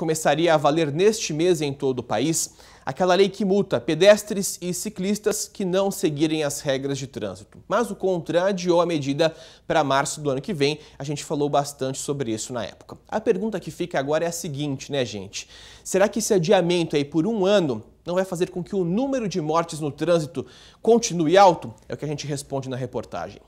começaria a valer neste mês em todo o país aquela lei que multa pedestres e ciclistas que não seguirem as regras de trânsito. Mas o adiou a medida para março do ano que vem. A gente falou bastante sobre isso na época. A pergunta que fica agora é a seguinte, né, gente? Será que esse adiamento aí por um ano não vai fazer com que o número de mortes no trânsito continue alto? É o que a gente responde na reportagem.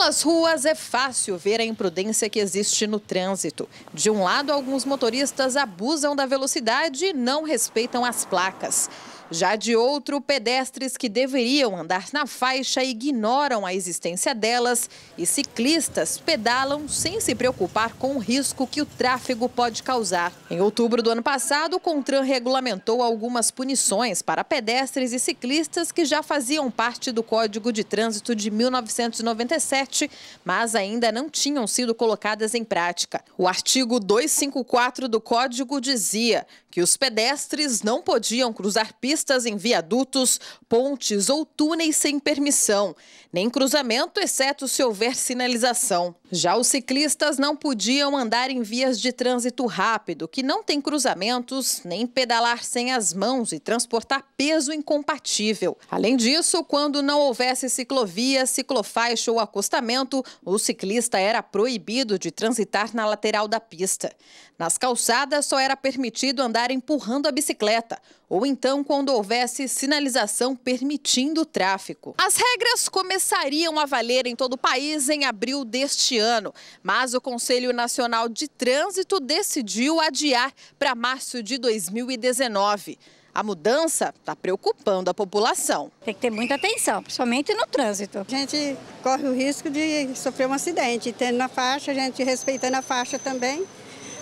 Pelas ruas é fácil ver a imprudência que existe no trânsito. De um lado, alguns motoristas abusam da velocidade e não respeitam as placas. Já de outro, pedestres que deveriam andar na faixa ignoram a existência delas e ciclistas pedalam sem se preocupar com o risco que o tráfego pode causar. Em outubro do ano passado, o Contran regulamentou algumas punições para pedestres e ciclistas que já faziam parte do Código de Trânsito de 1997, mas ainda não tinham sido colocadas em prática. O artigo 254 do Código dizia que os pedestres não podiam cruzar pistas em viadutos, pontes ou túneis sem permissão, nem cruzamento, exceto se houver sinalização. Já os ciclistas não podiam andar em vias de trânsito rápido, que não tem cruzamentos, nem pedalar sem as mãos e transportar peso incompatível. Além disso, quando não houvesse ciclovia, ciclofaixa ou acostamento, o ciclista era proibido de transitar na lateral da pista. Nas calçadas, só era permitido andar empurrando a bicicleta, ou então quando houvesse sinalização permitindo o tráfego. As regras começariam a valer em todo o país em abril deste ano ano, mas o Conselho Nacional de Trânsito decidiu adiar para março de 2019. A mudança está preocupando a população. Tem que ter muita atenção, principalmente no trânsito. A gente corre o risco de sofrer um acidente, tendo na faixa, a gente respeitando a faixa também,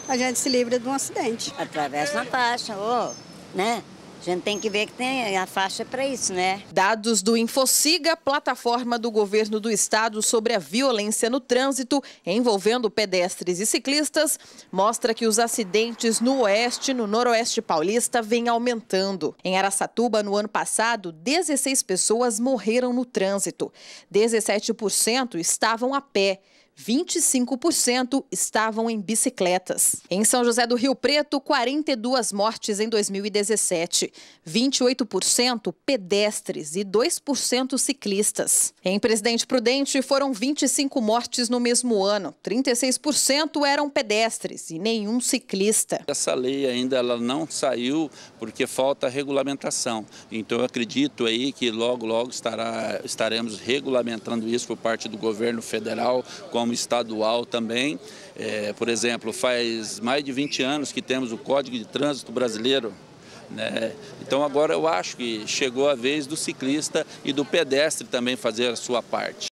a gente se livra de um acidente. Atravessa na faixa, ou, né? A gente tem que ver que tem a faixa para isso, né? Dados do Infociga, plataforma do governo do estado sobre a violência no trânsito envolvendo pedestres e ciclistas, mostra que os acidentes no oeste e no noroeste paulista vêm aumentando. Em Araçatuba, no ano passado, 16 pessoas morreram no trânsito. 17% estavam a pé. 25% estavam em bicicletas. Em São José do Rio Preto, 42 mortes em 2017, 28% pedestres e 2% ciclistas. Em Presidente Prudente, foram 25 mortes no mesmo ano, 36% eram pedestres e nenhum ciclista. Essa lei ainda ela não saiu porque falta regulamentação. Então eu acredito aí que logo logo estará estaremos regulamentando isso por parte do governo federal como como estadual também. É, por exemplo, faz mais de 20 anos que temos o Código de Trânsito Brasileiro, né? Então agora eu acho que chegou a vez do ciclista e do pedestre também fazer a sua parte.